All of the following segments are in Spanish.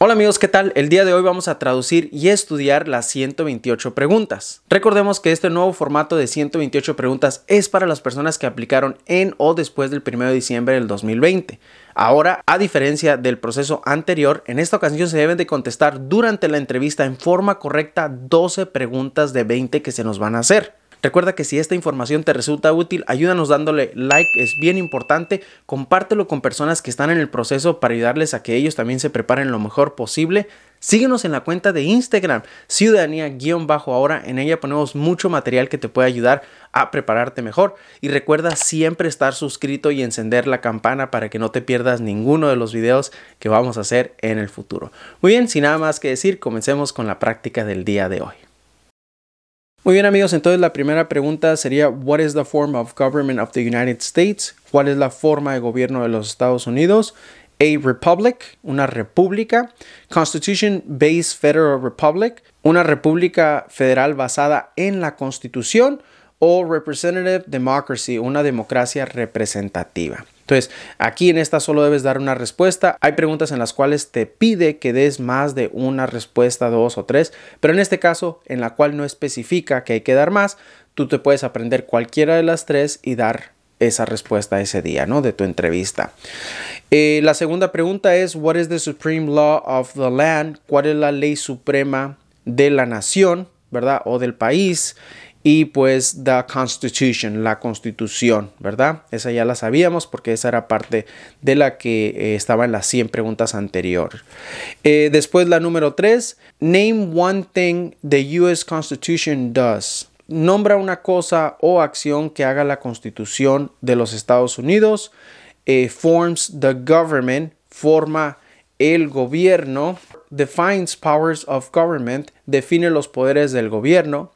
Hola amigos, ¿qué tal? El día de hoy vamos a traducir y estudiar las 128 preguntas. Recordemos que este nuevo formato de 128 preguntas es para las personas que aplicaron en o después del 1 de diciembre del 2020. Ahora, a diferencia del proceso anterior, en esta ocasión se deben de contestar durante la entrevista en forma correcta 12 preguntas de 20 que se nos van a hacer. Recuerda que si esta información te resulta útil, ayúdanos dándole like, es bien importante, compártelo con personas que están en el proceso para ayudarles a que ellos también se preparen lo mejor posible. Síguenos en la cuenta de Instagram, ciudadanía-ahora. En ella ponemos mucho material que te puede ayudar a prepararte mejor. Y recuerda siempre estar suscrito y encender la campana para que no te pierdas ninguno de los videos que vamos a hacer en el futuro. Muy bien, sin nada más que decir, comencemos con la práctica del día de hoy. Muy bien amigos, entonces la primera pregunta sería What is the form of government of the United States? ¿Cuál es la forma de gobierno de los Estados Unidos? A republic, una república, Constitution Based Federal Republic, una república federal basada en la Constitución o Representative Democracy, una democracia representativa. Entonces, aquí en esta solo debes dar una respuesta. Hay preguntas en las cuales te pide que des más de una respuesta, dos o tres, pero en este caso, en la cual no especifica que hay que dar más, tú te puedes aprender cualquiera de las tres y dar esa respuesta ese día, ¿no? De tu entrevista. Eh, la segunda pregunta es, What is the supreme law of the land? ¿Cuál es la ley suprema de la nación, verdad? O del país y pues The Constitution, la Constitución, ¿verdad? Esa ya la sabíamos porque esa era parte de la que eh, estaba en las 100 preguntas anterior. Eh, después la número 3, Name one thing the US Constitution does. Nombra una cosa o acción que haga la Constitución de los Estados Unidos. Eh, forms the government, forma el gobierno. Defines powers of government, define los poderes del gobierno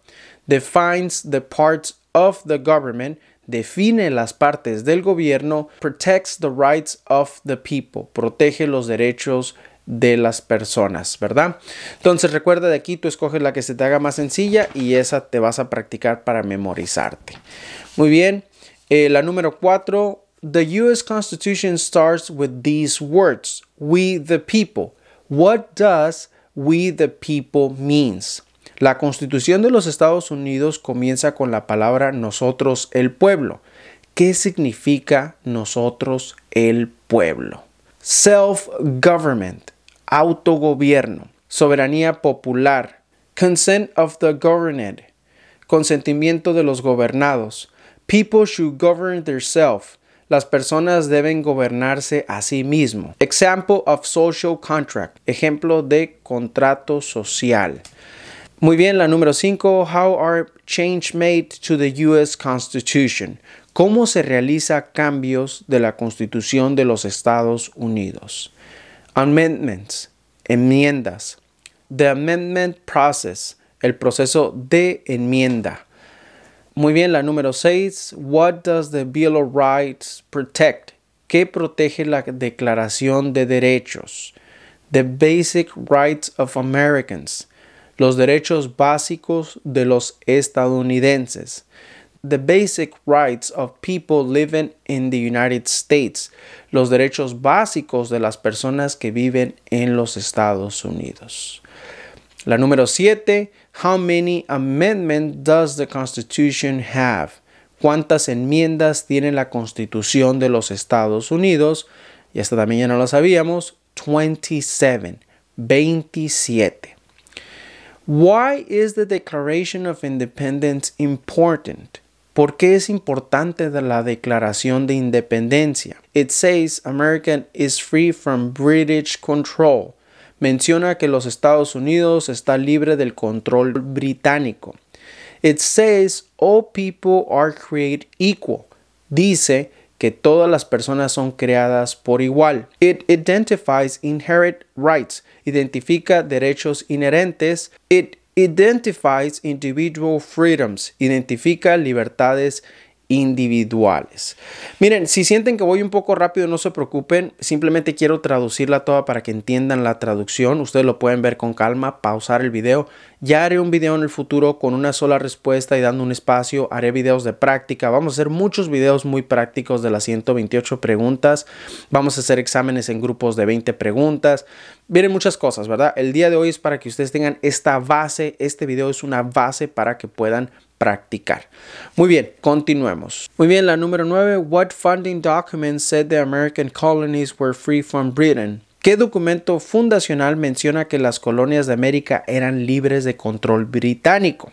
defines the parts of the government, define las partes del gobierno, protects the rights of the people, protege los derechos de las personas, ¿verdad? Entonces recuerda de aquí, tú escoges la que se te haga más sencilla y esa te vas a practicar para memorizarte. Muy bien, eh, la número cuatro. the US Constitution starts with these words, we the people. What does we the people means? La Constitución de los Estados Unidos comienza con la palabra nosotros el pueblo. ¿Qué significa nosotros el pueblo? Self-government, autogobierno, soberanía popular, consent of the governed, consentimiento de los gobernados. People should govern themselves. Las personas deben gobernarse a sí mismo. Example of social contract, ejemplo de contrato social. Muy bien, la número 5, how are change made to the US Constitution? ¿Cómo se realiza cambios de la Constitución de los Estados Unidos? Amendments, enmiendas. The amendment process, el proceso de enmienda. Muy bien, la número 6, what does the Bill of Rights protect? ¿Qué protege la Declaración de Derechos? The Basic Rights of Americans los derechos básicos de los estadounidenses. The basic rights of people living in the United States. Los derechos básicos de las personas que viven en los Estados Unidos. La número 7. How many amendments does the Constitution have? ¿Cuántas enmiendas tiene la Constitución de los Estados Unidos? Y esta también ya no lo sabíamos. 27. 27. Why is the Declaration of Independence important? ¿Por qué es importante la Declaración de Independencia? It says America is free from British control. Menciona que los Estados Unidos está libre del control británico. It says all people are created equal. Dice que todas las personas son creadas por igual. It identifies inherent rights, identifica derechos inherentes. It identifies individual freedoms, identifica libertades individuales. Miren, si sienten que voy un poco rápido, no se preocupen, simplemente quiero traducirla toda para que entiendan la traducción, ustedes lo pueden ver con calma, pausar el video, ya haré un video en el futuro con una sola respuesta y dando un espacio, haré videos de práctica, vamos a hacer muchos videos muy prácticos de las 128 preguntas, vamos a hacer exámenes en grupos de 20 preguntas, vienen muchas cosas, ¿verdad? El día de hoy es para que ustedes tengan esta base, este video es una base para que puedan practicar. Muy bien, continuemos. Muy bien, la número 9. What funding document said the American colonies were free from Britain? ¿Qué documento fundacional menciona que las colonias de América eran libres de control británico?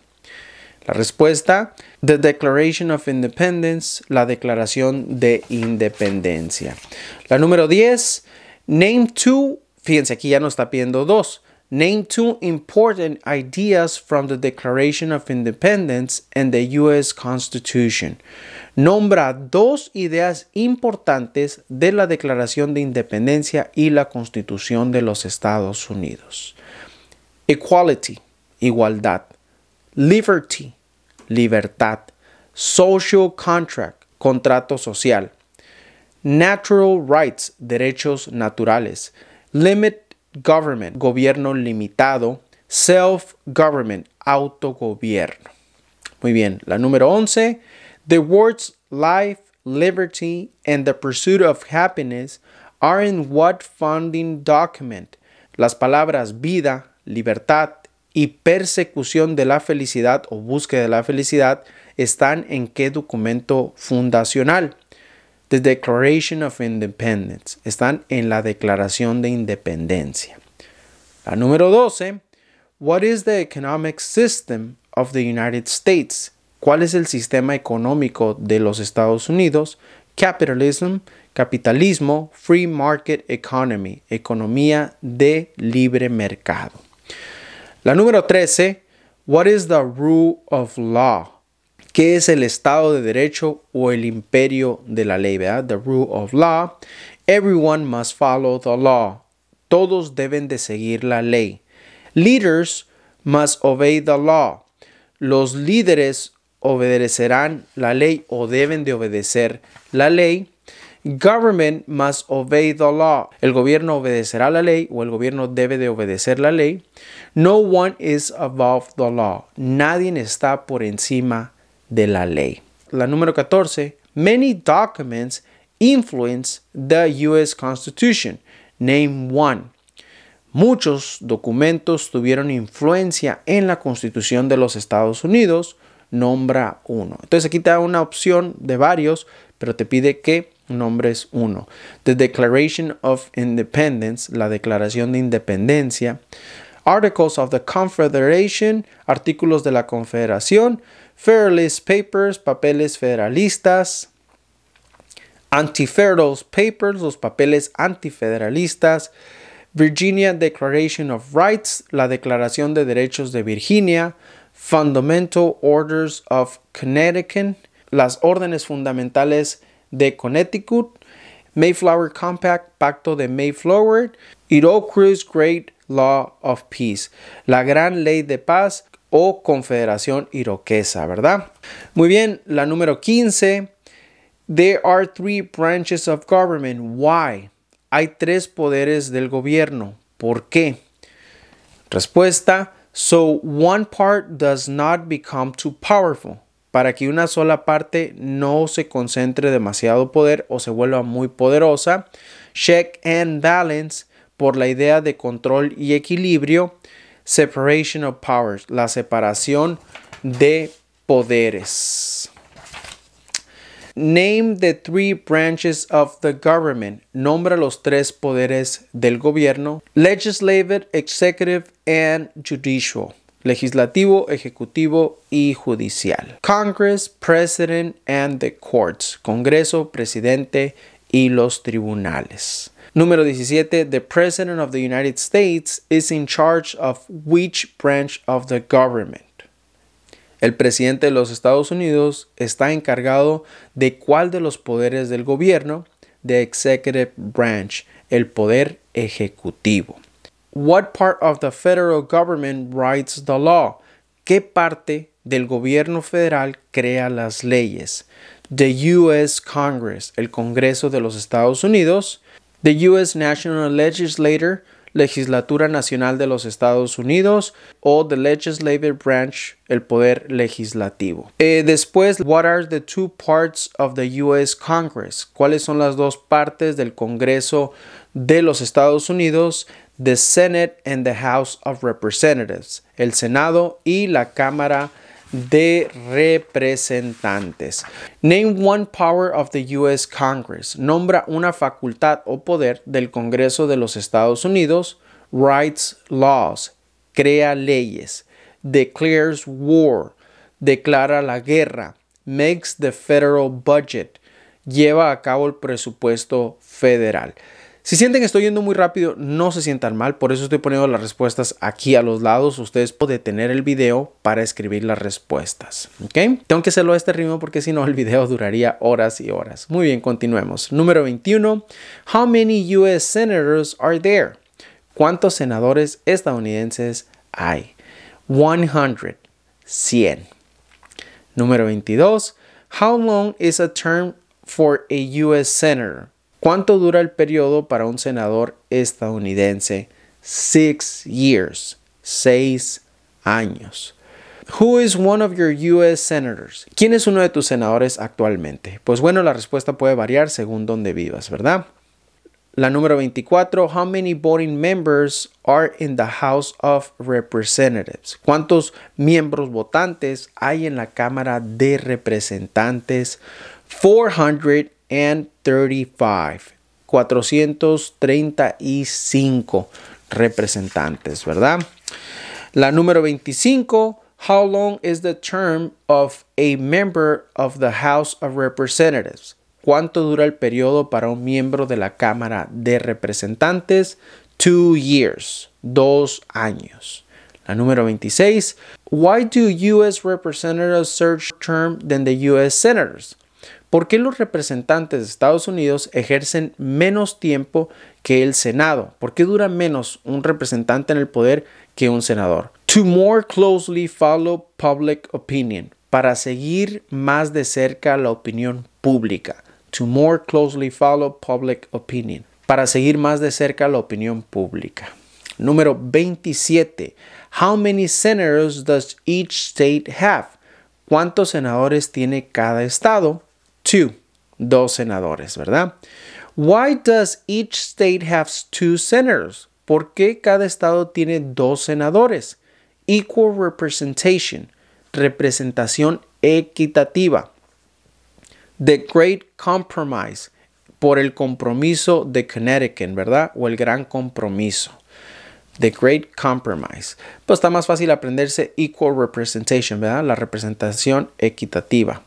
La respuesta, The Declaration of Independence, la Declaración de Independencia. La número 10, Name two, fíjense aquí ya no está pidiendo dos. Name two important ideas from the Declaration of Independence and the U.S. Constitution. Nombra dos ideas importantes de la Declaración de Independencia y la Constitución de los Estados Unidos. Equality, igualdad. Liberty, libertad. Social contract, contrato social. Natural rights, derechos naturales. Limit government, gobierno limitado, self-government, autogobierno. Muy bien, la número 11, the words life, liberty, and the pursuit of happiness are in what founding document? Las palabras vida, libertad y persecución de la felicidad o búsqueda de la felicidad están en qué documento fundacional? The Declaration of Independence. Están en la Declaración de Independencia. La número 12. What is the economic system of the United States? ¿Cuál es el sistema económico de los Estados Unidos? Capitalism, capitalismo, free market economy, economía de libre mercado. La número 13, what is the rule of law? qué es el Estado de Derecho o el imperio de la ley, ¿verdad? The rule of law. Everyone must follow the law. Todos deben de seguir la ley. Leaders must obey the law. Los líderes obedecerán la ley o deben de obedecer la ley. Government must obey the law. El gobierno obedecerá la ley o el gobierno debe de obedecer la ley. No one is above the law. Nadie está por encima de de la ley. La número 14. Many documents influence the US Constitution. Name one. Muchos documentos tuvieron influencia en la Constitución de los Estados Unidos. Nombra uno. Entonces aquí te da una opción de varios, pero te pide que nombres uno. The Declaration of Independence, la Declaración de Independencia. Articles of the Confederation, artículos de la Confederación. Federalist Papers, papeles federalistas. anti Papers, los papeles antifederalistas. Virginia Declaration of Rights, la Declaración de Derechos de Virginia. Fundamental Orders of Connecticut, las órdenes fundamentales de Connecticut. Mayflower Compact, Pacto de Mayflower. Iroquois Great Law of Peace, la Gran Ley de Paz o Confederación Iroquesa, ¿verdad? Muy bien, la número 15. There are three branches of government. Why? Hay tres poderes del gobierno. ¿Por qué? Respuesta. So one part does not become too powerful. Para que una sola parte no se concentre demasiado poder o se vuelva muy poderosa. Check and balance por la idea de control y equilibrio. Separation of powers, la separación de poderes. Name the three branches of the government. Nombra los tres poderes del gobierno. Legislative, executive, and judicial. Legislativo, Ejecutivo y Judicial. Congress, President, and the Courts. Congreso, Presidente y los tribunales. Número 17. The President of the United States is in charge of which branch of the government? El presidente de los Estados Unidos está encargado de cuál de los poderes del gobierno, the executive branch, el poder ejecutivo. What part of the federal government writes the law? ¿Qué parte del gobierno federal crea las leyes? The US Congress, el Congreso de los Estados Unidos, The U.S. National Legislature, Legislatura Nacional de los Estados Unidos, o The Legislative Branch, el Poder Legislativo. Eh, después, What are the two parts of the U.S. Congress? ¿Cuáles son las dos partes del Congreso de los Estados Unidos? The Senate and the House of Representatives, el Senado y la Cámara de Representantes. Name one power of the US Congress. Nombra una facultad o poder del Congreso de los Estados Unidos. Writes laws. Crea leyes. Declares war. Declara la guerra. Makes the federal budget. Lleva a cabo el presupuesto federal. Si sienten que estoy yendo muy rápido, no se sientan mal, por eso estoy poniendo las respuestas aquí a los lados. Ustedes pueden tener el video para escribir las respuestas. Okay. Tengo que hacerlo a este ritmo porque si no el video duraría horas y horas. Muy bien, continuemos. Número 21. How many US senators are there? ¿Cuántos senadores estadounidenses hay? 100. 100. Número 22. How long is a term for a US senator? ¿Cuánto dura el periodo para un senador estadounidense? Six years. Seis años. Who is one of your US senators? ¿Quién es uno de tus senadores actualmente? Pues bueno, la respuesta puede variar según donde vivas, ¿verdad? La número 24, how many voting members are in the House of Representatives? ¿Cuántos miembros votantes hay en la Cámara de Representantes? 400 35 435 representantes, ¿verdad? La número 25, how long is the term of a member of the House of Representatives? ¿Cuánto dura el periodo para un miembro de la Cámara de Representantes? Two years, dos años. La número 26, why do US representatives serve term than the US senators? ¿Por qué los representantes de Estados Unidos ejercen menos tiempo que el Senado? ¿Por qué dura menos un representante en el poder que un senador? To more closely follow public opinion. Para seguir más de cerca la opinión pública. To more closely follow public opinion. Para seguir más de cerca la opinión pública. Número 27. How many senators does each state have? ¿Cuántos senadores tiene cada estado? two, dos senadores, ¿verdad? Why does each state have two senators? ¿Por qué cada estado tiene dos senadores? Equal representation, representación equitativa. The Great Compromise, por el compromiso de Connecticut, ¿verdad? O el gran compromiso. The Great Compromise. Pues está más fácil aprenderse Equal Representation, ¿verdad? La representación equitativa.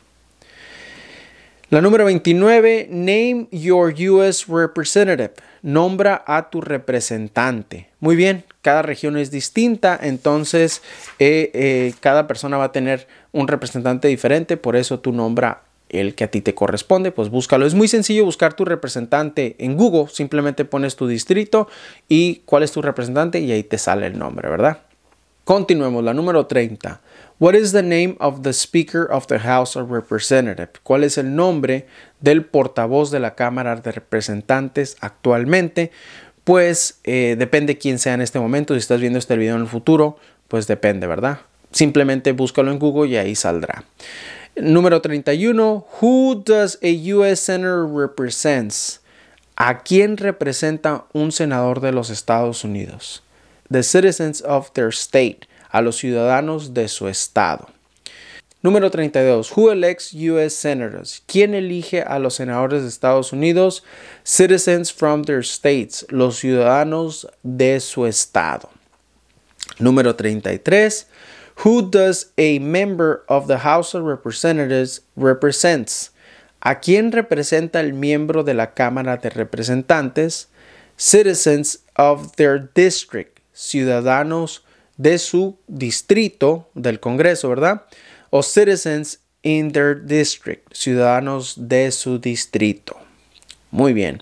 La número 29, name your US representative. Nombra a tu representante. Muy bien, cada región es distinta, entonces eh, eh, cada persona va a tener un representante diferente, por eso tú nombra el que a ti te corresponde, pues búscalo. Es muy sencillo buscar tu representante en Google, simplemente pones tu distrito y cuál es tu representante y ahí te sale el nombre, ¿verdad? Continuemos, la número 30. What is the name of the Speaker of the House of Representatives? ¿Cuál es el nombre del portavoz de la Cámara de Representantes actualmente? Pues eh, depende quién sea en este momento. Si estás viendo este video en el futuro, pues depende, ¿verdad? Simplemente búscalo en Google y ahí saldrá. Número 31. Who does a U.S. Senator represents? ¿A quién representa un senador de los Estados Unidos? The citizens of their state a los ciudadanos de su estado. Número 32. Who elects US senators? ¿Quién elige a los senadores de Estados Unidos? Citizens from their states, los ciudadanos de su estado. Número 33. Who does a member of the House of Representatives represents? ¿A quién representa el miembro de la Cámara de Representantes? Citizens of their district, ciudadanos de su distrito del Congreso, ¿verdad? O citizens in their district, ciudadanos de su distrito. Muy bien.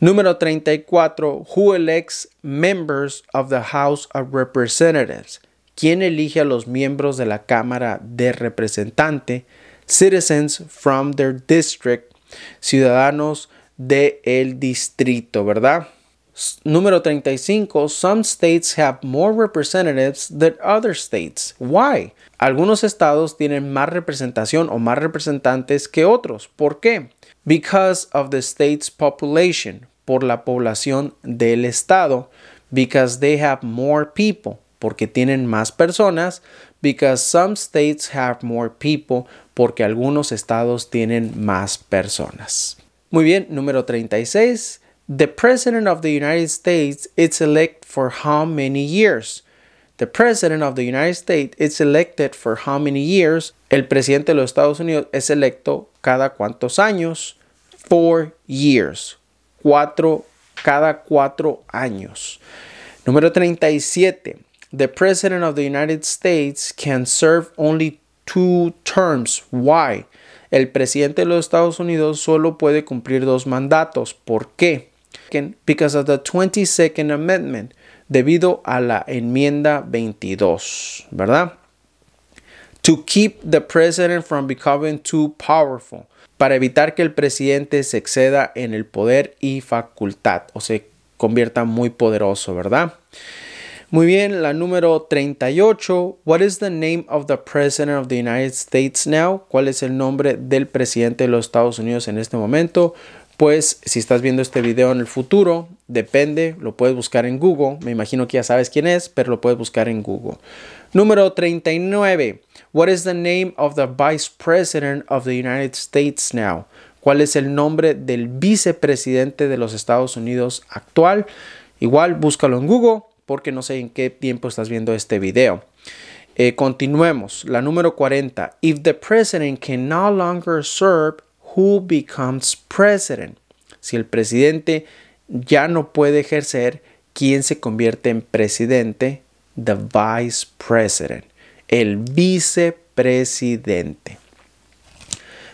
Número 34. Who elects members of the House of Representatives? ¿Quién elige a los miembros de la Cámara de Representantes? Citizens from their district, ciudadanos del el distrito, ¿verdad? Número 35. Some states have more representatives than other states. Why? Algunos estados tienen más representación o más representantes que otros. ¿Por qué? Because of the state's population. Por la población del estado. Because they have more people. Porque tienen más personas. Because some states have more people. Porque algunos estados tienen más personas. Muy bien, número 36. The President of the United States is elected for how many years? The President of the United States is elected for how many years? El presidente de los Estados Unidos es electo cada cuántos años? Four years. Cuatro, cada cuatro años. Número 37. The President of the United States can serve only two terms. Why? El presidente de los Estados Unidos solo puede cumplir dos mandatos. ¿Por qué? because of the 22nd Amendment, debido a la enmienda 22, ¿verdad? To keep the president from becoming too powerful, para evitar que el presidente se exceda en el poder y facultad, o se convierta muy poderoso, ¿verdad? Muy bien, la número 38. What is the name of the President of the United States now? ¿Cuál es el nombre del presidente de los Estados Unidos en este momento? pues si estás viendo este video en el futuro, depende, lo puedes buscar en Google, me imagino que ya sabes quién es, pero lo puedes buscar en Google. Número 39. What is the name of the Vice President of the United States now? ¿Cuál es el nombre del vicepresidente de los Estados Unidos actual? Igual búscalo en Google porque no sé en qué tiempo estás viendo este video. Eh, continuemos. La número 40. If the president can no longer serve who becomes president. Si el presidente ya no puede ejercer, ¿quién se convierte en presidente? The vice president, el vicepresidente.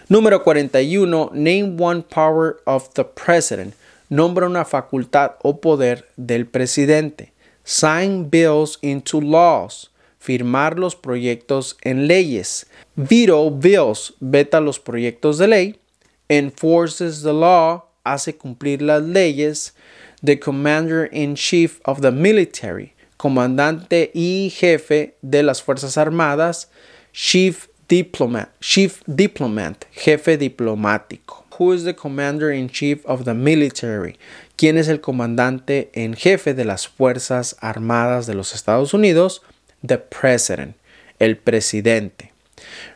Número 41. Name one power of the president. Nombra una facultad o poder del presidente. Sign bills into laws. Firmar los proyectos en leyes. Veto bills. Veta los proyectos de ley enforces the law, hace cumplir las leyes, the commander in chief of the military, comandante y jefe de las Fuerzas Armadas, chief diplomat, chief diplomat, jefe diplomático. Who is the commander in chief of the military? ¿Quién es el comandante en jefe de las Fuerzas Armadas de los Estados Unidos? The president, el presidente.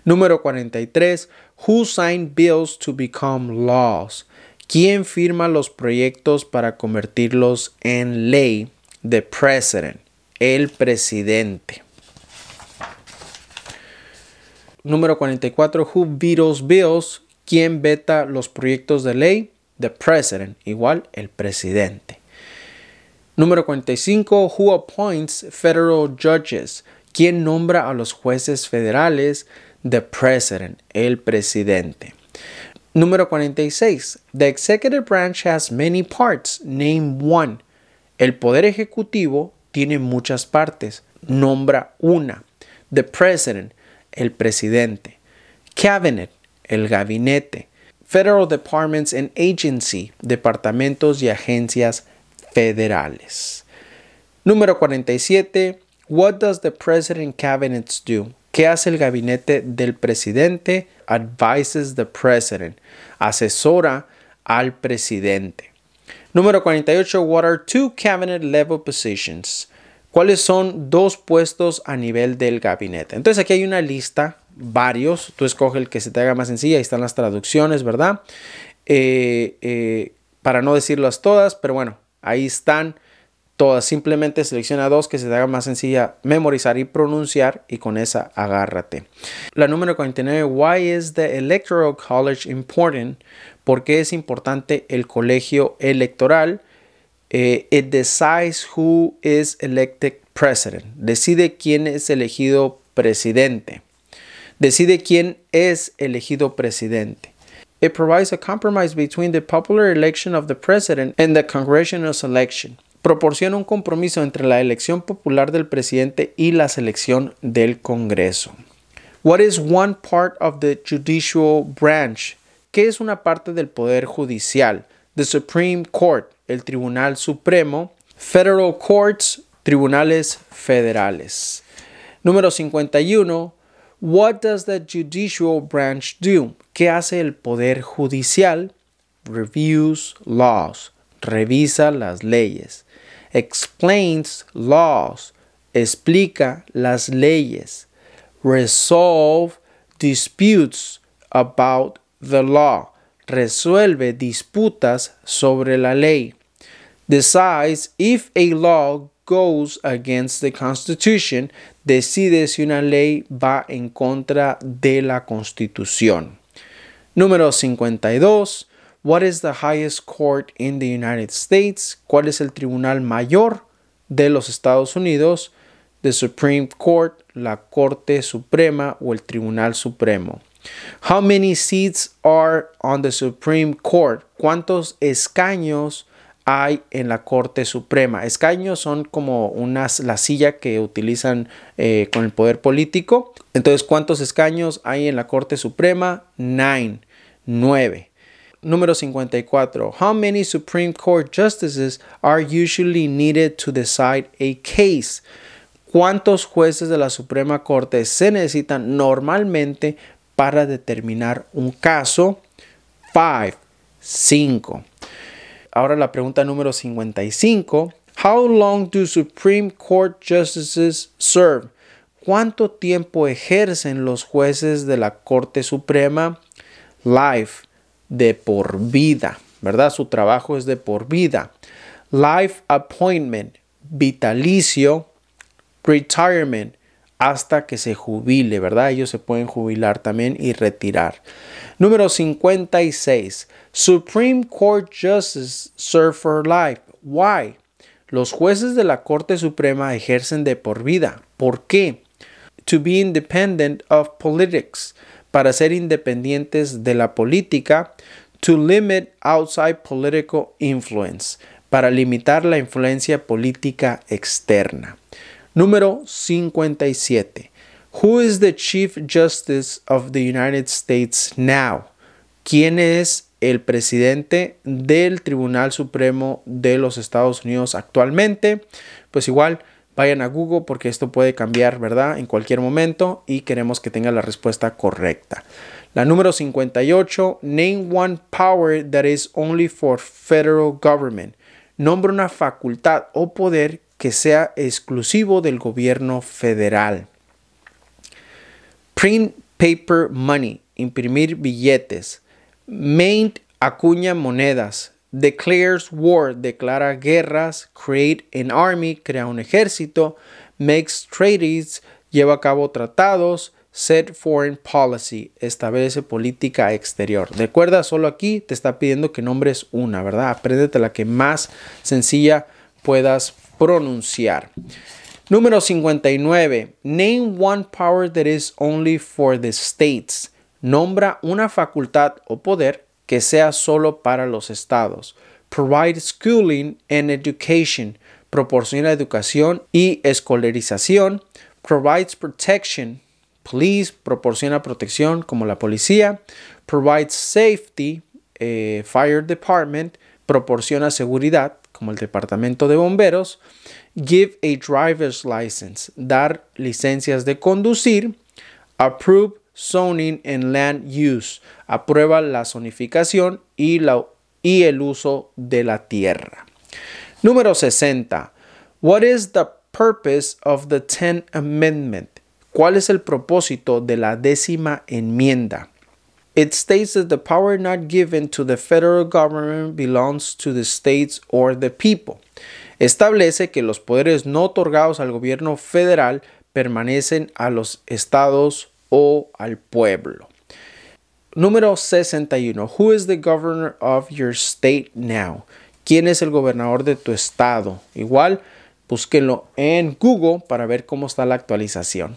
Número 43. Who signed bills to become laws? ¿Quién firma los proyectos para convertirlos en ley? The President, el presidente. Número 44. Who vetoes bills? ¿Quién veta los proyectos de ley? The President, igual el presidente. Número 45. Who appoints federal judges? ¿Quién nombra a los jueces federales? the president, el presidente. Número 46. The executive branch has many parts. Name one. El poder ejecutivo tiene muchas partes. Nombra una. The president, el presidente. Cabinet, el gabinete. Federal departments and agency, departamentos y agencias federales. Número 47. What does the president cabinets do? ¿Qué hace el gabinete del presidente? Advises the president. Asesora al presidente. Número 48. What are two cabinet level positions? ¿Cuáles son dos puestos a nivel del gabinete? Entonces aquí hay una lista, varios. Tú escoge el que se te haga más sencilla. Ahí están las traducciones, ¿verdad? Eh, eh, para no decirlas todas, pero bueno, ahí están todas. Simplemente selecciona dos que se te haga más sencilla memorizar y pronunciar y con esa agárrate. La número 49, why is the electoral college important? ¿Por qué es importante el colegio electoral? Eh, it decides who is elected president. Decide quién es elegido presidente. Decide quién es elegido presidente. It provides a compromise between the popular election of the president and the congressional selection proporciona un compromiso entre la elección popular del presidente y la selección del Congreso. What is one part of the judicial branch? ¿Qué es una parte del poder judicial? The Supreme Court, el Tribunal Supremo. Federal Courts, tribunales federales. Número 51. What does the judicial branch do? ¿Qué hace el poder judicial? Reviews laws. Revisa las leyes explains laws, explica las leyes, resolve disputes about the law, resuelve disputas sobre la ley, decides if a law goes against the Constitution, decide si una ley va en contra de la Constitución. Número 52. What is the highest court in the United States? ¿Cuál es el tribunal mayor de los Estados Unidos? The Supreme Court, la Corte Suprema o el Tribunal Supremo. How many seats are on the Supreme Court? ¿Cuántos escaños hay en la Corte Suprema? Escaños son como unas, la silla que utilizan eh, con el poder político. Entonces, ¿cuántos escaños hay en la Corte Suprema? Nine. Nueve. Número 54. How many Supreme Court justices are usually needed to decide a case? ¿Cuántos jueces de la Suprema Corte se necesitan normalmente para determinar un caso? 5. 5. Ahora la pregunta número 55. How long do Supreme Court justices serve? ¿Cuánto tiempo ejercen los jueces de la Corte Suprema? Life de por vida, ¿verdad? Su trabajo es de por vida. Life appointment, vitalicio, retirement, hasta que se jubile, ¿verdad? Ellos se pueden jubilar también y retirar. Número 56. Supreme Court Justice serve for life. Why? Los jueces de la Corte Suprema ejercen de por vida. ¿Por qué? To be independent of politics para ser independientes de la política, to limit outside political influence, para limitar la influencia política externa. Número 57. Who is the Chief Justice of the United States now? ¿Quién es el presidente del Tribunal Supremo de los Estados Unidos actualmente? Pues igual, vayan a Google porque esto puede cambiar, ¿verdad? En cualquier momento y queremos que tenga la respuesta correcta. La número 58, name one power that is only for federal government. Nombre una facultad o poder que sea exclusivo del gobierno federal. Print paper money, imprimir billetes. Maint acuña monedas, declares war, declara guerras, create an army, crea un ejército, makes treaties, lleva a cabo tratados, set foreign policy, establece política exterior. Recuerda, solo aquí te está pidiendo que nombres una, ¿verdad? Apréndete la que más sencilla puedas pronunciar. Número 59. Name one power that is only for the states. Nombra una facultad o poder que sea solo para los estados. Provide schooling and education. Proporciona educación y escolarización. Provides protection. Police proporciona protección como la policía. Provides safety. Eh, fire department. Proporciona seguridad como el departamento de bomberos. Give a driver's license. Dar licencias de conducir. Approve Zoning and Land Use. Aprueba la zonificación y, la, y el uso de la tierra. Número 60. What is the purpose of the 10th Amendment? ¿Cuál es el propósito de la décima enmienda? It states that the power not given to the federal government belongs to the states or the people. Establece que los poderes no otorgados al gobierno federal permanecen a los estados o al pueblo. Número 61. Who is the governor of your state now? ¿Quién es el gobernador de tu estado? Igual, búsquenlo en Google para ver cómo está la actualización.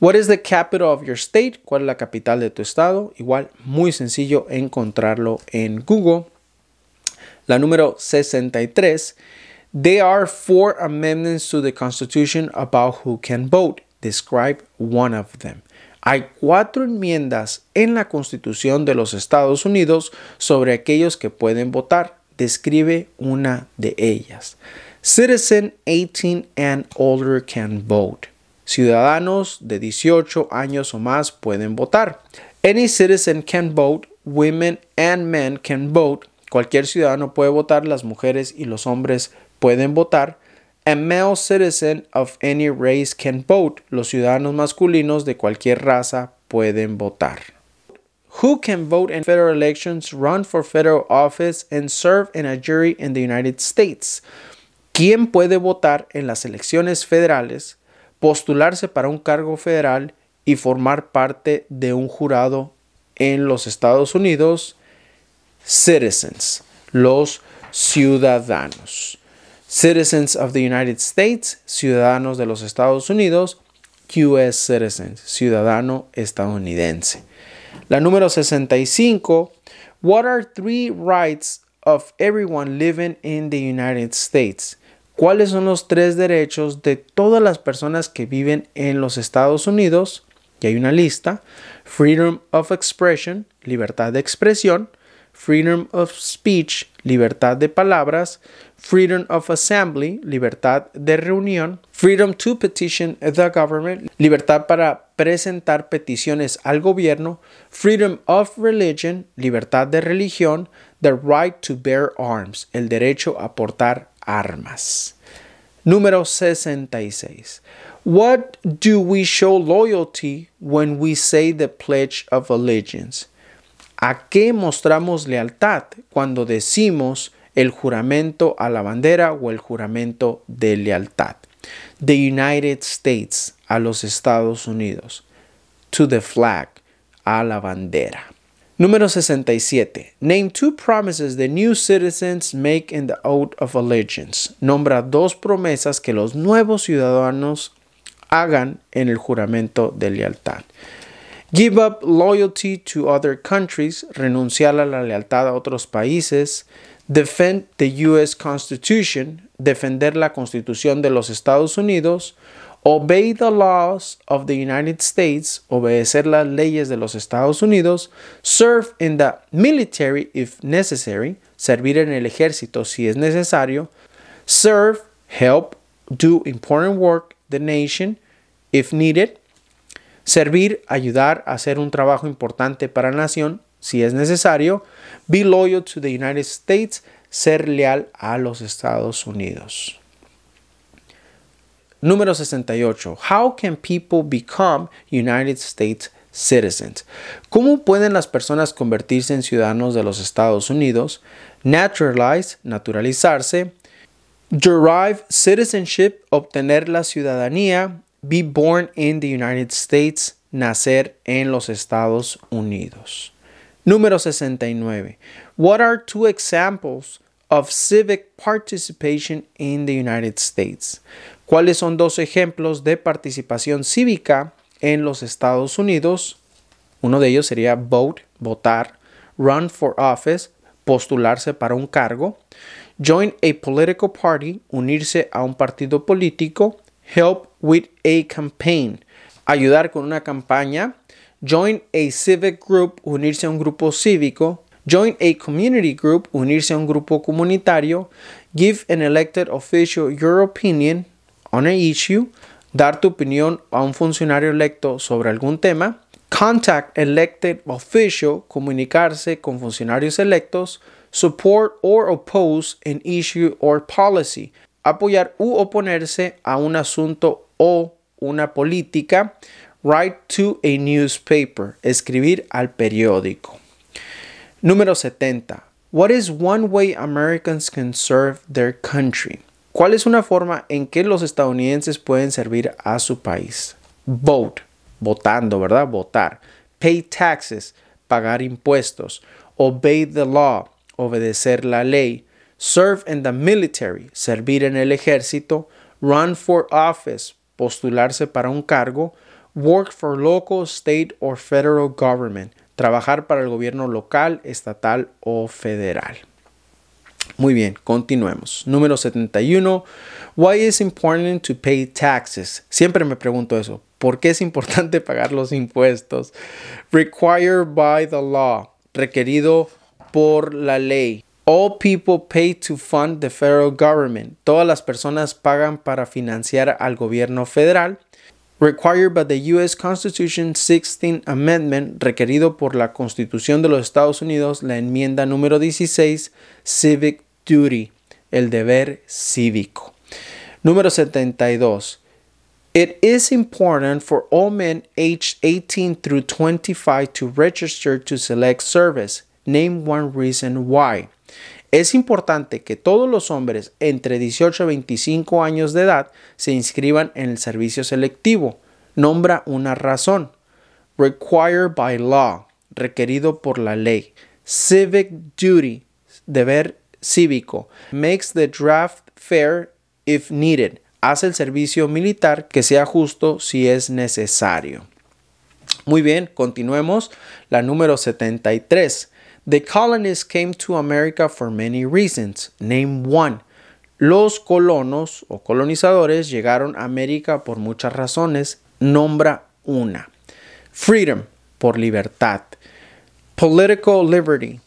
What is the capital of your state? ¿Cuál es la capital de tu estado? Igual, muy sencillo encontrarlo en Google. La número 63. There are four amendments to the Constitution about who can vote. Describe one of them. Hay cuatro enmiendas en la Constitución de los Estados Unidos sobre aquellos que pueden votar. Describe una de ellas. Citizen 18 and older can vote. Ciudadanos de 18 años o más pueden votar. Any citizen can vote. Women and men can vote. Cualquier ciudadano puede votar. Las mujeres y los hombres pueden votar. A male citizen of any race can vote. Los ciudadanos masculinos de cualquier raza pueden votar. Who can vote in federal elections, run for federal office, and serve in a jury in the United States? ¿Quién puede votar en las elecciones federales, postularse para un cargo federal y formar parte de un jurado en los Estados Unidos? Citizens, los ciudadanos. Citizens of the United States, ciudadanos de los Estados Unidos, US CITIZENS, ciudadano estadounidense. La número 65, What are three rights of everyone living in the United States? ¿Cuáles son los tres derechos de todas las personas que viven en los Estados Unidos? Y hay una lista. Freedom of expression, libertad de expresión. Freedom of speech, libertad de palabras. freedom of assembly, libertad de reunión, freedom to petition the government, libertad para presentar peticiones al gobierno, freedom of religion, libertad de religión, the right to bear arms, el derecho a portar armas. Número 66. What do we show loyalty when we say the Pledge of Allegiance? ¿A qué mostramos lealtad cuando decimos el juramento a la bandera o el juramento de lealtad. The United States, a los Estados Unidos. To the flag, a la bandera. Número 67. Name two promises the new citizens make in the oath of allegiance. Nombra dos promesas que los nuevos ciudadanos hagan en el juramento de lealtad. Give up loyalty to other countries, renunciar a la lealtad a otros países defend the US Constitution, defender la Constitución de los Estados Unidos, obey the laws of the United States, obedecer las leyes de los Estados Unidos, serve in the military if necessary, servir en el ejército si es necesario, serve, help, do important work the nation if needed, servir, ayudar, hacer un trabajo importante para la nación si es necesario, Be loyal to the United States. Ser leal a los Estados Unidos. Número 68. How can people become United States citizens? ¿Cómo pueden las personas convertirse en ciudadanos de los Estados Unidos? Naturalize, naturalizarse. Derive citizenship, obtener la ciudadanía. Be born in the United States, nacer en los Estados Unidos. Número 69. What are two examples of civic participation in the United States? ¿Cuáles son dos ejemplos de participación cívica en los Estados Unidos? Uno de ellos sería vote, votar, run for office, postularse para un cargo, join a political party, unirse a un partido político, help with a campaign, ayudar con una campaña, Join a civic group, unirse a un grupo cívico. Join a community group, unirse a un grupo comunitario. Give an elected official your opinion on an issue. Dar tu opinión a un funcionario electo sobre algún tema. Contact elected official, comunicarse con funcionarios electos. Support or oppose an issue or policy. Apoyar u oponerse a un asunto o una política. Write to a newspaper. Escribir al periódico. Número 70. What is one way Americans can serve their country? ¿Cuál es una forma en que los estadounidenses pueden servir a su país? Vote. Votando, ¿verdad? Votar. Pay taxes. Pagar impuestos. Obey the law. Obedecer la ley. Serve in the military. Servir en el ejército. Run for office. Postularse para un cargo Work for local, state or federal government. Trabajar para el gobierno local, estatal o federal. Muy bien, continuemos. Número 71. Why is important to pay taxes? Siempre me pregunto eso. ¿Por qué es importante pagar los impuestos? Required by the law. Requerido por la ley. All people pay to fund the federal government. Todas las personas pagan para financiar al gobierno federal. required by the U.S. Constitution 16th Amendment, requerido por la Constitución de los Estados Unidos, la enmienda número 16, Civic Duty, el deber cívico. Número 72. It is important for all men aged 18 through 25 to register to select service. Name one reason why. Es importante que todos los hombres entre 18 y 25 años de edad se inscriban en el servicio selectivo. Nombra una razón. Required by law, requerido por la ley. Civic duty, deber cívico. Makes the draft fair if needed. Hace el servicio militar que sea justo si es necesario. Muy bien, continuemos. La número 73. The colonists came to America for many reasons. Name one. Los colonos o colonizadores llegaron a América por muchas razones. Nombra una. Freedom, por libertad. Political liberty,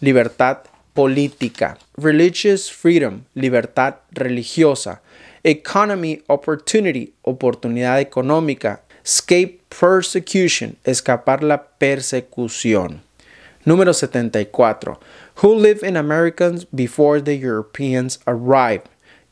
libertad política. Religious freedom, libertad religiosa. Economy opportunity, oportunidad económica. Escape persecution, escapar la persecución. Número 74. Who lived in Americans before the Europeans arrived?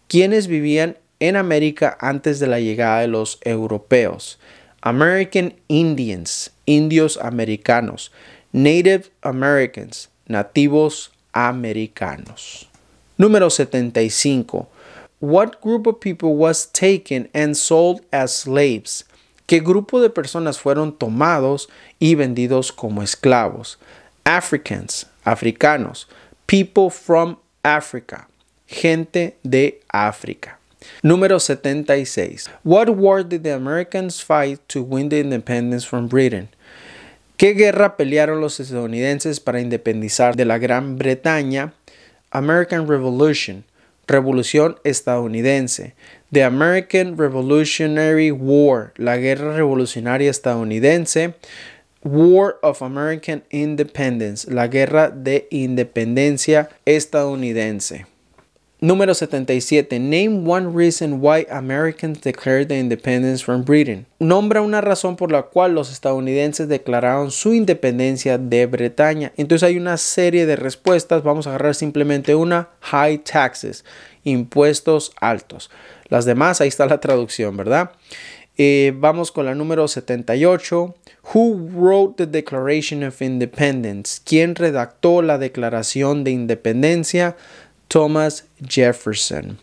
¿Quiénes vivían en América antes de la llegada de los europeos? American Indians, indios americanos. Native Americans, nativos americanos. Número 75. What group of people was taken and sold as slaves? ¿Qué grupo de personas fueron tomados y vendidos como esclavos? Africans, africanos, people from Africa, gente de África. Número 76. What war did the Americans fight to win the independence from Britain? ¿Qué guerra pelearon los estadounidenses para independizar de la Gran Bretaña? American Revolution, Revolución estadounidense. The American Revolutionary War, la guerra revolucionaria estadounidense. War of American Independence, la guerra de independencia estadounidense. Número 77. Name one reason why Americans declared their independence from Britain. Nombra una razón por la cual los estadounidenses declararon su independencia de Bretaña. Entonces hay una serie de respuestas. Vamos a agarrar simplemente una. High taxes. Impuestos altos. Las demás, ahí está la traducción, ¿verdad? Eh, vamos con la número 78. Who wrote the Declaration of Independence? ¿Quién redactó la Declaración de Independencia? Thomas Jefferson.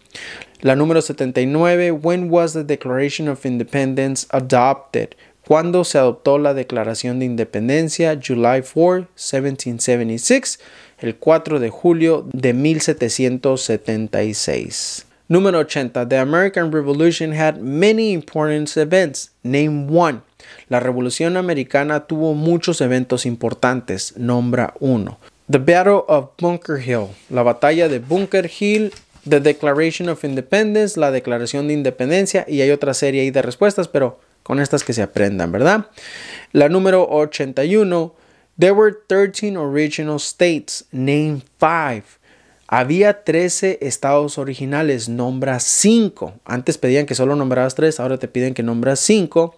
La número 79. When was the Declaration of Independence adopted? ¿Cuándo se adoptó la Declaración de Independencia? July 4, 1776, el 4 de julio de 1776. Número 80. The American Revolution had many important events. Name one. La Revolución Americana tuvo muchos eventos importantes. Nombra uno. The Battle of Bunker Hill. La batalla de Bunker Hill The Declaration of Independence, la Declaración de Independencia y hay otra serie ahí de respuestas, pero con estas que se aprendan, ¿verdad? La número 81, there were 13 original states, name five. Había 13 estados originales, nombra 5. Antes pedían que solo nombraras 3, ahora te piden que nombras 5.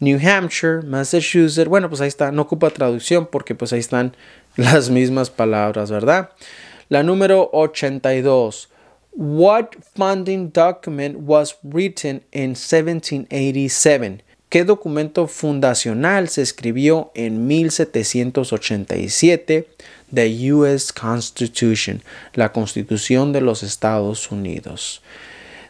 New Hampshire, Massachusetts, bueno, pues ahí está, no ocupa traducción porque pues ahí están las mismas palabras, ¿verdad? La número 82. What funding document was written in 1787? ¿Qué documento fundacional se escribió en 1787? the U.S. Constitution, la Constitución de los Estados Unidos.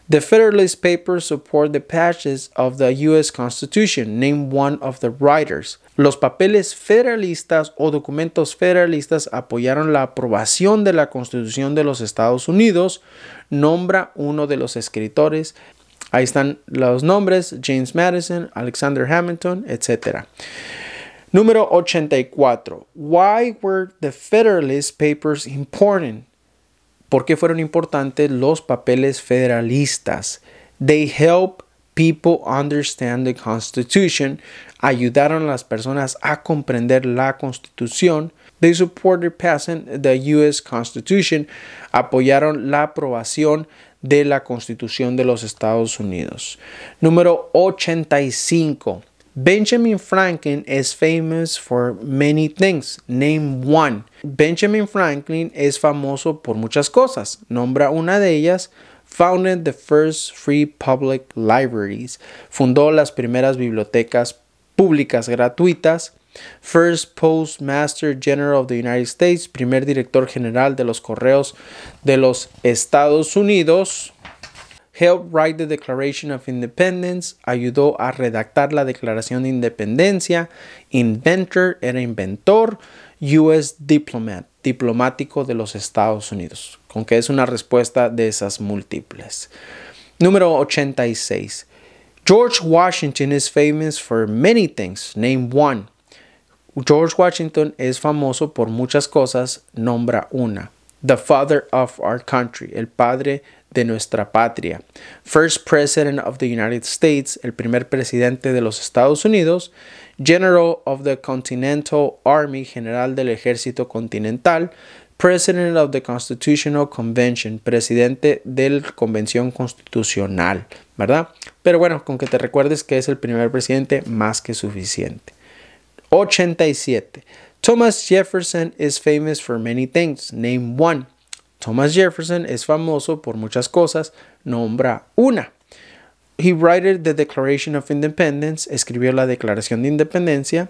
The Federalist Papers support the patches of the U.S. Constitution. Name one of the writers. Los papeles federalistas o documentos federalistas apoyaron la aprobación de la Constitución de los Estados Unidos. Nombra uno de los escritores. Ahí están los nombres, James Madison, Alexander Hamilton, etc. Número 84. Why were the Federalist Papers important? ¿Por qué fueron importantes los papeles federalistas? They helped people understand the Constitution. Ayudaron a las personas a comprender la Constitución. They supported passing the U.S. Constitution. Apoyaron la aprobación de la Constitución de los Estados Unidos. Número 85. Benjamin Franklin is famous for many things. Name one. Benjamin Franklin es famoso por muchas cosas. Nombra una de ellas. Founded the first free public libraries. Fundó las primeras bibliotecas públicas gratuitas. First Postmaster General of the United States, primer director general de los correos de los Estados Unidos helped write the Declaration of Independence, ayudó a redactar la Declaración de Independencia, inventor, era inventor, US diplomat, diplomático de los Estados Unidos, con que es una respuesta de esas múltiples. Número 86. George Washington is famous for many things. Name one. George Washington es famoso por muchas cosas. Nombra una. The father of our country, el padre de nuestra patria. First President of the United States, el primer presidente de los Estados Unidos, General of the Continental Army, general del Ejército Continental, President of the Constitutional Convention, presidente de la Convención Constitucional, ¿verdad? Pero bueno, con que te recuerdes que es el primer presidente más que suficiente. 87. Thomas Jefferson is famous for many things. Name one. Thomas Jefferson es famoso por muchas cosas, nombra una. He wrote the Declaration of Independence, escribió la Declaración de Independencia,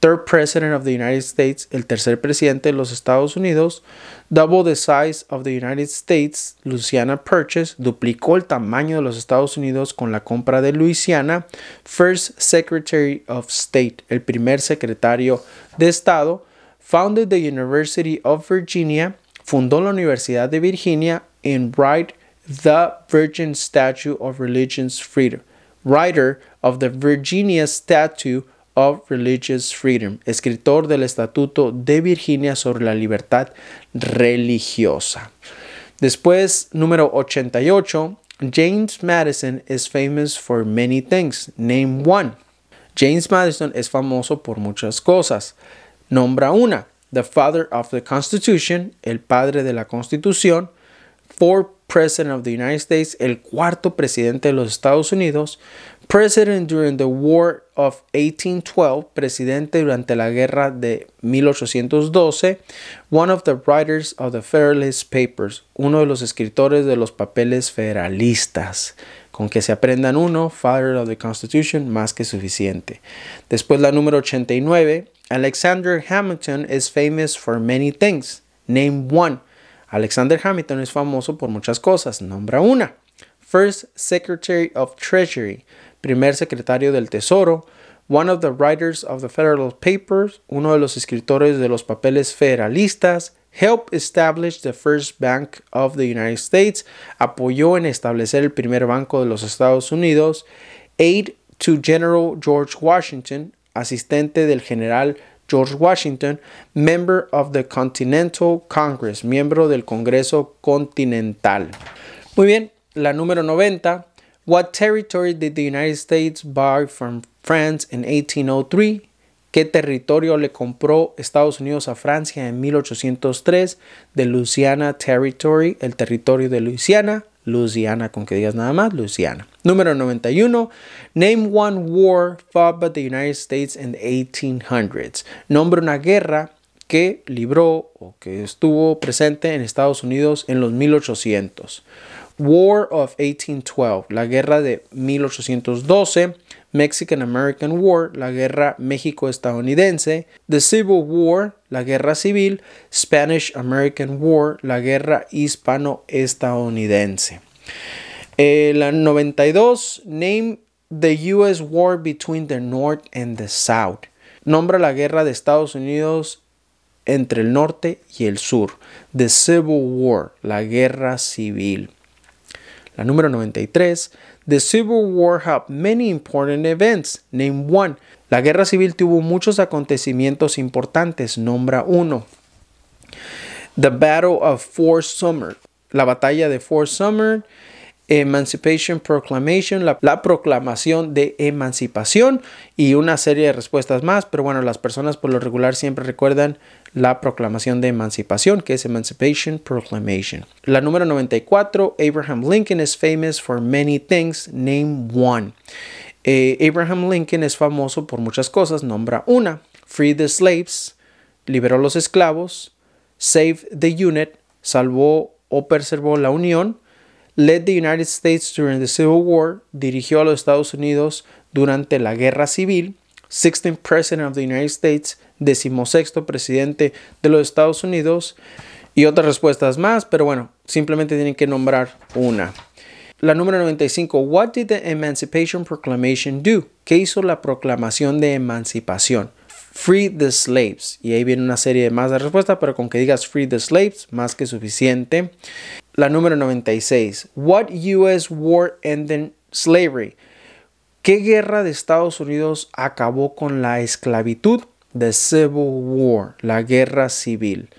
Third President of the United States, el tercer presidente de los Estados Unidos, Double the Size of the United States, Louisiana Purchase, duplicó el tamaño de los Estados Unidos con la compra de Luisiana, First Secretary of State, el primer secretario de Estado, founded the University of Virginia, fundó la Universidad de Virginia en Wright the Virgin Statue of Religious Freedom, writer of the Virginia Statue of Religious Freedom, escritor del Estatuto de Virginia sobre la libertad religiosa. Después, número 88, James Madison is famous for many things. Name one. James Madison es famoso por muchas cosas. Nombra una the father of the Constitution, el padre de la Constitución, fourth president of the United States, el cuarto presidente de los Estados Unidos, president during the War of 1812, presidente durante la guerra de 1812, one of the writers of the Federalist Papers, uno de los escritores de los papeles federalistas. Con que se aprendan uno, Father of the Constitution, más que suficiente. Después la número 89, Alexander Hamilton is famous for many things. Name one. Alexander Hamilton es famoso por muchas cosas. Nombra una. First Secretary of Treasury, primer secretario del Tesoro. One of the writers of the Federal Papers, uno de los escritores de los papeles federalistas. Help establish the first bank of the United States, apoyó en establecer el primer banco de los Estados Unidos, aid to General George Washington, asistente del general George Washington, member of the Continental Congress, miembro del Congreso Continental. Muy bien, la número 90. What territory did the United States buy from France in 1803? qué territorio le compró Estados Unidos a Francia en 1803 de Louisiana Territory, el territorio de Louisiana, Louisiana, con que digas nada más, Louisiana. Número 91. Name one war fought by the United States in the 1800s. Nombre una guerra que libró o que estuvo presente en Estados Unidos en los 1800. War of 1812, la guerra de 1812. Mexican American War, la Guerra México-Estadounidense, The Civil War, la Guerra Civil, Spanish American War, la Guerra Hispano-Estadounidense. Eh, la 92, Name the US War Between the North and the South. Nombra la guerra de Estados Unidos entre el norte y el sur. The Civil War, la guerra civil. La número 93, The Civil War had many important events, name one. La guerra civil tuvo muchos acontecimientos importantes, nombra uno. The Battle of Fort Summer, la batalla de Fort Summer. Emancipation Proclamation, la, proclamación de emancipación y una serie de respuestas más, pero bueno, las personas por lo regular siempre recuerdan la proclamación de emancipación, que es Emancipation Proclamation. La número 94, Abraham Lincoln is famous for many things, name one. Eh, Abraham Lincoln es famoso por muchas cosas, nombra una, Free the Slaves, liberó los esclavos, Save the Unit, salvó o preservó la Unión, led the United States during the Civil War, dirigió a los Estados Unidos durante la Guerra Civil, 16th President of the United States, decimosexto presidente de los Estados Unidos, y otras respuestas más, pero bueno, simplemente tienen que nombrar una. La número 95, What did the Emancipation Proclamation do? ¿Qué hizo la proclamación de emancipación? Free the slaves. Y ahí viene una serie de más de respuestas, pero con que digas free the slaves, más que suficiente la número 96. What US war ended slavery? ¿Qué guerra de Estados Unidos acabó con la esclavitud? The Civil War, la guerra civil.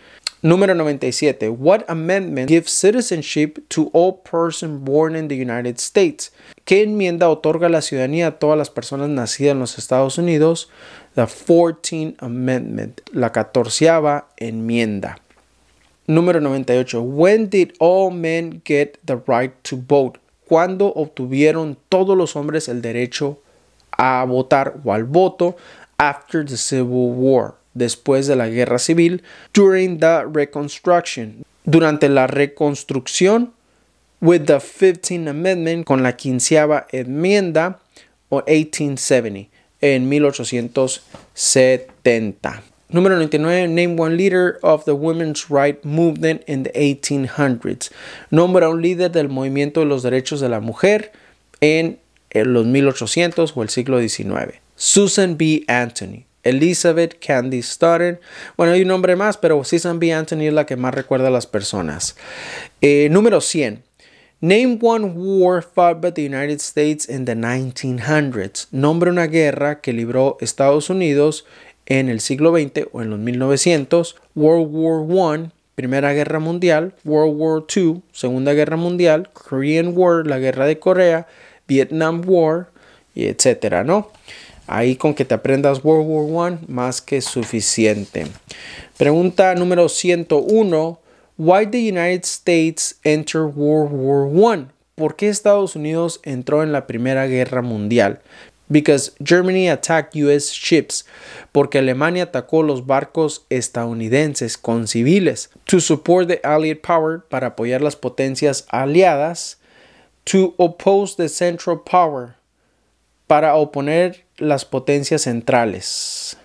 Número 97. What amendment gives citizenship to all persons born in the United States? ¿Qué enmienda otorga la ciudadanía a todas las personas nacidas en los Estados Unidos? The 14th Amendment, la 14 enmienda. Número 98. When did all men get the right to vote? ¿Cuándo obtuvieron todos los hombres el derecho a votar o al voto? After the Civil War, después de la Guerra Civil, during the Reconstruction, durante la Reconstrucción, with the 15th Amendment, con la quinceava enmienda, o 1870, en 1870. Número 99, name one leader of the women's right movement in the 1800s. Nombra un líder del movimiento de los derechos de la mujer en los 1800 o el siglo XIX. Susan B. Anthony, Elizabeth Candy Stoddard. Bueno, hay un nombre más, pero Susan B. Anthony es la que más recuerda a las personas. Eh, número 100. Name one war fought by the United States in the 1900s. Nombre una guerra que libró Estados Unidos en el siglo XX o en los 1900, World War I, Primera Guerra Mundial, World War II, Segunda Guerra Mundial, Korean War, la Guerra de Corea, Vietnam War, etc. ¿no? Ahí con que te aprendas World War I, más que suficiente. Pregunta número 101. Why the United States enter World War I? ¿Por qué Estados Unidos entró en la Primera Guerra Mundial? because Germany attacked US ships, porque Alemania atacó los barcos estadounidenses con civiles, to support the Allied power, para apoyar las potencias aliadas, to oppose the central power, para oponer las potencias centrales.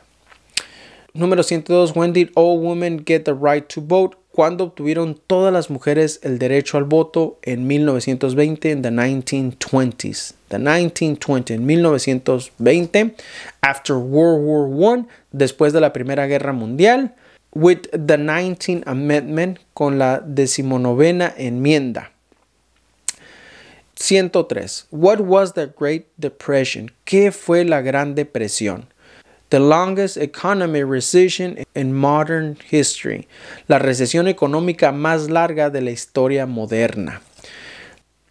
Número 102. When did all women get the right to vote? cuando obtuvieron todas las mujeres el derecho al voto en 1920, en the 1920s. The 1920, en 1920, after World War I, después de la Primera Guerra Mundial, with the 19th Amendment, con la decimonovena enmienda. 103. What was the Great Depression? ¿Qué fue la Gran Depresión? the longest economy recession in modern history, la recesión económica más larga de la historia moderna.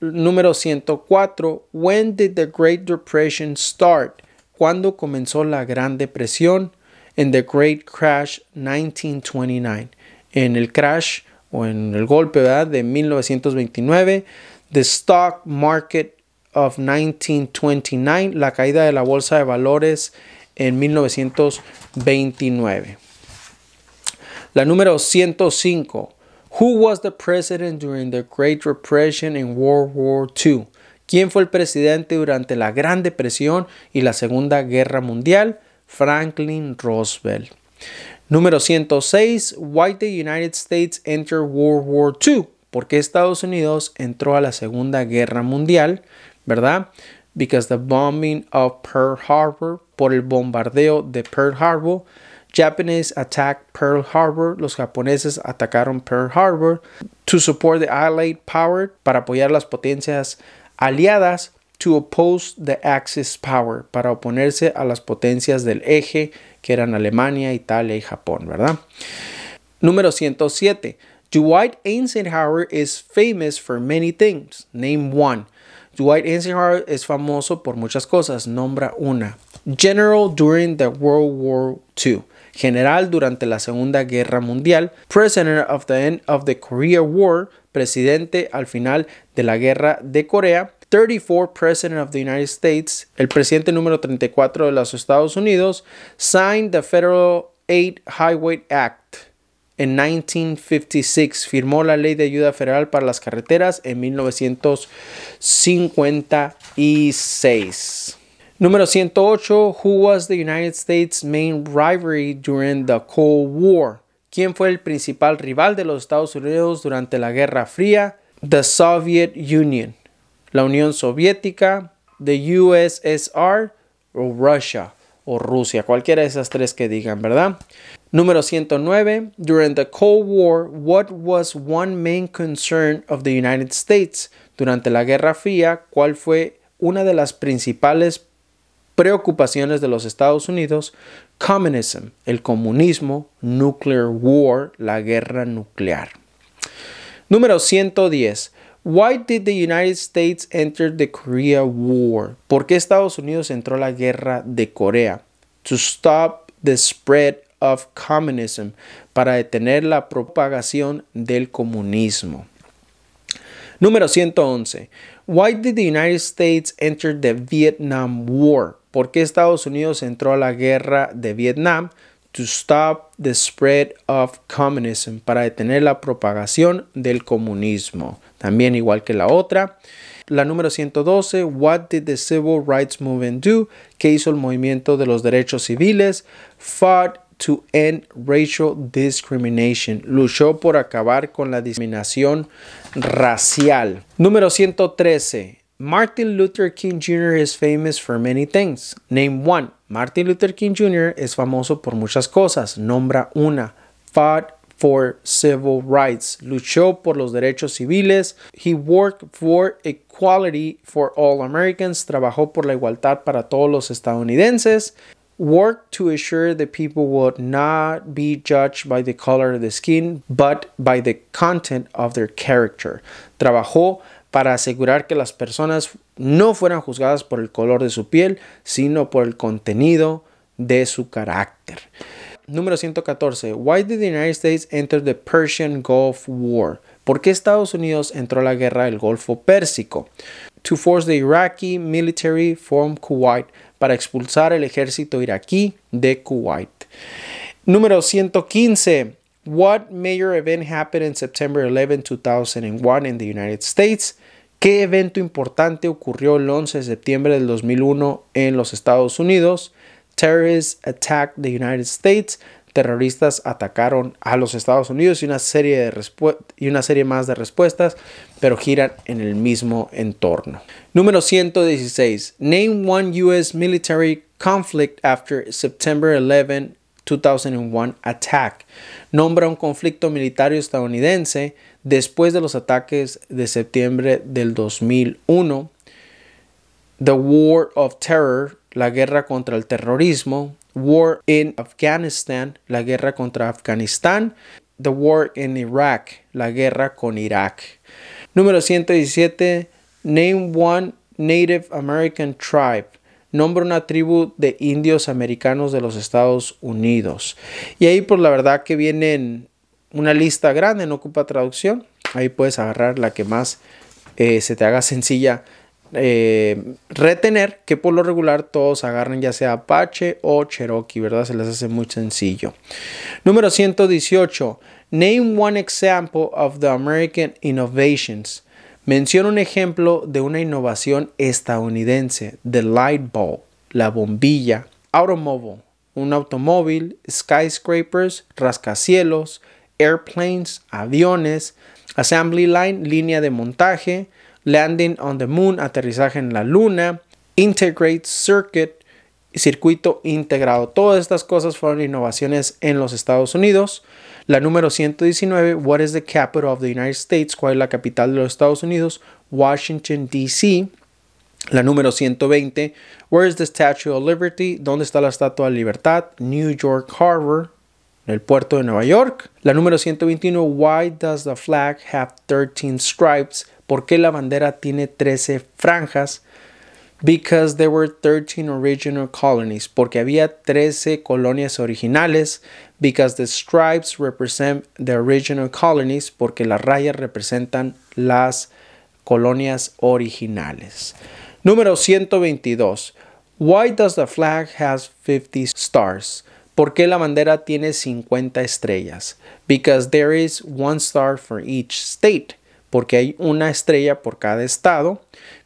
Número 104. When did the Great Depression start? ¿Cuándo comenzó la Gran Depresión? In the Great Crash 1929. En el crash o en el golpe de 1929. The stock market of 1929. La caída de la bolsa de valores en 1929. La número 105. Who was the president during the Great Depression and World War II? ¿Quién fue el presidente durante la Gran Depresión y la Segunda Guerra Mundial? Franklin Roosevelt. Número 106. Why did the United States enter World War II? ¿Por qué Estados Unidos entró a la Segunda Guerra Mundial? ¿Verdad? Because the bombing of Pearl Harbor por el bombardeo de Pearl Harbor. Japanese attacked Pearl Harbor. Los japoneses atacaron Pearl Harbor. To support the Allied power, para apoyar las potencias aliadas. To oppose the Axis power, para oponerse a las potencias del eje, que eran Alemania, Italia y Japón, ¿verdad? Número 107. Dwight Eisenhower is famous for many things. Name one. Dwight Eisenhower es famoso por muchas cosas. Nombra una. General during the World War II, general durante la Segunda Guerra Mundial, President of the end of the Korea War, presidente al final de la Guerra de Corea, 34 President of the United States, el presidente número 34 de los Estados Unidos, signed the Federal Aid Highway Act. En 1956 firmó la ley de ayuda federal para las carreteras en 1956. Número 108. Who was the United States' main rivalry during the Cold War? ¿Quién fue el principal rival de los Estados Unidos durante la Guerra Fría? The Soviet Union, la Unión Soviética, the USSR o Russia o Rusia, cualquiera de esas tres que digan, ¿verdad? Número 109. During the Cold War, what was one main concern of the United States? Durante la Guerra Fría, ¿cuál fue una de las principales preocupaciones de los Estados Unidos, communism, el comunismo, nuclear war, la guerra nuclear. Número 110. Why did the United States enter the Korea War? ¿Por qué Estados Unidos entró la guerra de Corea? To stop the spread of communism, para detener la propagación del comunismo. Número 111. Why did the United States enter the Vietnam War? por qué Estados Unidos entró a la guerra de Vietnam, to stop the spread of communism, para detener la propagación del comunismo, también igual que la otra. La número 112, What did the Civil Rights Movement do? ¿Qué hizo el movimiento de los derechos civiles? Fought to end racial discrimination. Luchó por acabar con la discriminación racial. Número 113. Martin Luther King Jr. is famous for many things. Name one. Martin Luther King Jr. es famoso por muchas cosas. Nombra una. Fought for civil rights. Luchó por los derechos civiles. He worked for equality for all Americans. Trabajó por la igualdad para todos los estadounidenses. Worked to assure that people would not be judged by the color of the skin, but by the content of their character. Trabajó para asegurar que las personas no fueran juzgadas por el color de su piel, sino por el contenido de su carácter. Número 114. Why did the United States enter the Persian Gulf War? ¿Por qué Estados Unidos entró a la guerra del Golfo Pérsico? To force the Iraqi military from Kuwait, para expulsar el ejército iraquí de Kuwait. Número 115. What major event happened in September 11, 2001 in the United States? ¿Qué evento importante ocurrió el 11 de septiembre del 2001 en los Estados Unidos? Terrorist attack the United States. Terroristas atacaron a los Estados Unidos y una serie, de y una serie más de respuestas, pero giran en el mismo entorno. Número 116. Name one U.S. military conflict after September 11, 2001 attack. Nombra un conflicto militar estadounidense después de los ataques de septiembre del 2001, The War of Terror, la guerra contra el terrorismo, War in Afghanistan, la guerra contra Afganistán, The War in Iraq, la guerra con Irak. Número 117, Name One Native American Tribe. Nombra una tribu de indios americanos de los Estados Unidos. Y ahí por pues, la verdad que vienen una lista grande, no ocupa traducción. Ahí puedes agarrar la que más eh, se te haga sencilla eh, retener, que por lo regular todos agarran ya sea Apache o Cherokee, ¿verdad? Se les hace muy sencillo. Número 118. Name one example of the American innovations. Menciona un ejemplo de una innovación estadounidense, the light bulb, la bombilla, automobile, un automóvil, skyscrapers, rascacielos, airplanes, aviones, assembly line, línea de montaje, landing on the moon, aterrizaje en la luna, integrate circuit, circuito integrado. Todas estas cosas fueron innovaciones en los Estados Unidos. La número 119, what is the capital of the United States? ¿Cuál es la capital de los Estados Unidos? Washington, D.C. La número 120, where is the Statue of Liberty? ¿Dónde está la Estatua de Libertad? New York Harbor en el puerto de Nueva York. La número 121, Why does the flag have 13 stripes? Porque la bandera tiene 13 franjas? Because there were 13 original colonies, porque había 13 colonias originales. Because the stripes represent the original colonies, porque las rayas representan las colonias originales. Número 122. Why does the flag have 50 stars? ¿Por qué la bandera tiene 50 estrellas? Because there is one star for each state. Porque hay una estrella por cada estado.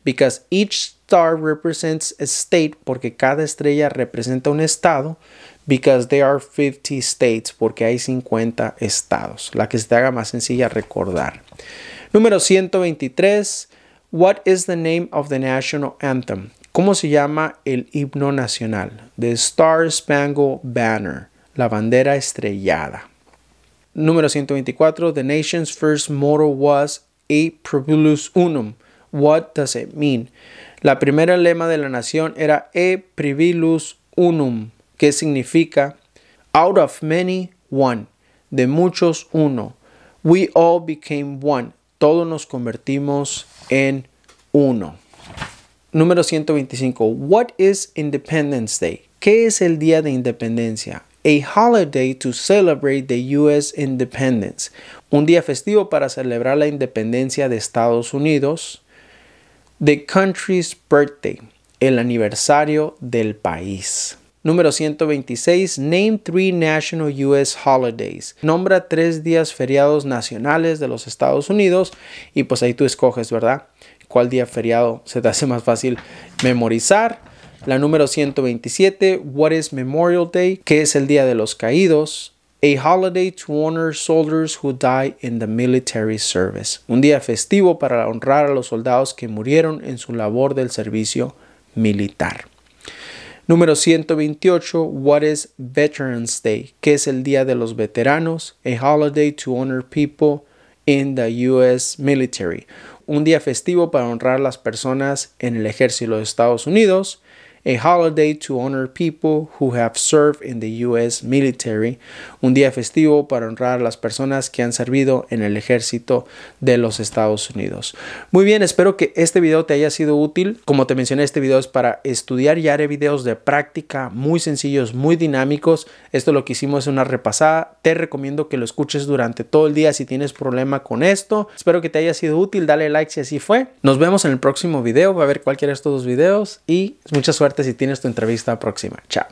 Because each star represents a state. Porque cada estrella representa un estado. Because there are 50 states. Porque hay 50 estados. La que se te haga más sencilla recordar. Número 123. What is the name of the national anthem? ¿Cómo se llama el himno nacional? The Star Spangled Banner, la bandera estrellada. Número 124. The nation's first motto was E Privilus unum. What does it mean? La primera lema de la nación era e privilus unum, que significa out of many, one. De muchos, uno. We all became one. Todos nos convertimos en uno. Número 125. What is Independence Day? ¿Qué es el Día de Independencia? A holiday to celebrate the US independence. Un día festivo para celebrar la independencia de Estados Unidos. The country's birthday. El aniversario del país. Número 126. Name three national US holidays. Nombra tres días feriados nacionales de los Estados Unidos. Y pues ahí tú escoges, ¿verdad? cuál día feriado se te hace más fácil memorizar. La número 127, What is Memorial Day? ¿Qué es el Día de los Caídos? A holiday to honor soldiers who die in the military service. Un día festivo para honrar a los soldados que murieron en su labor del servicio militar. Número 128, What is Veterans Day? ¿Qué es el Día de los Veteranos? A holiday to honor people in the US military un día festivo para honrar a las personas en el ejército de Estados Unidos a holiday to honor people who have served in the US military, un día festivo para honrar a las personas que han servido en el ejército de los Estados Unidos. Muy bien, espero que este video te haya sido útil. Como te mencioné, este video es para estudiar y haré videos de práctica muy sencillos, muy dinámicos. Esto lo que hicimos es una repasada. Te recomiendo que lo escuches durante todo el día si tienes problema con esto. Espero que te haya sido útil. Dale like si así fue. Nos vemos en el próximo video. Va a ver cualquiera de estos dos videos y mucha suerte si tienes tu entrevista próxima. Chao.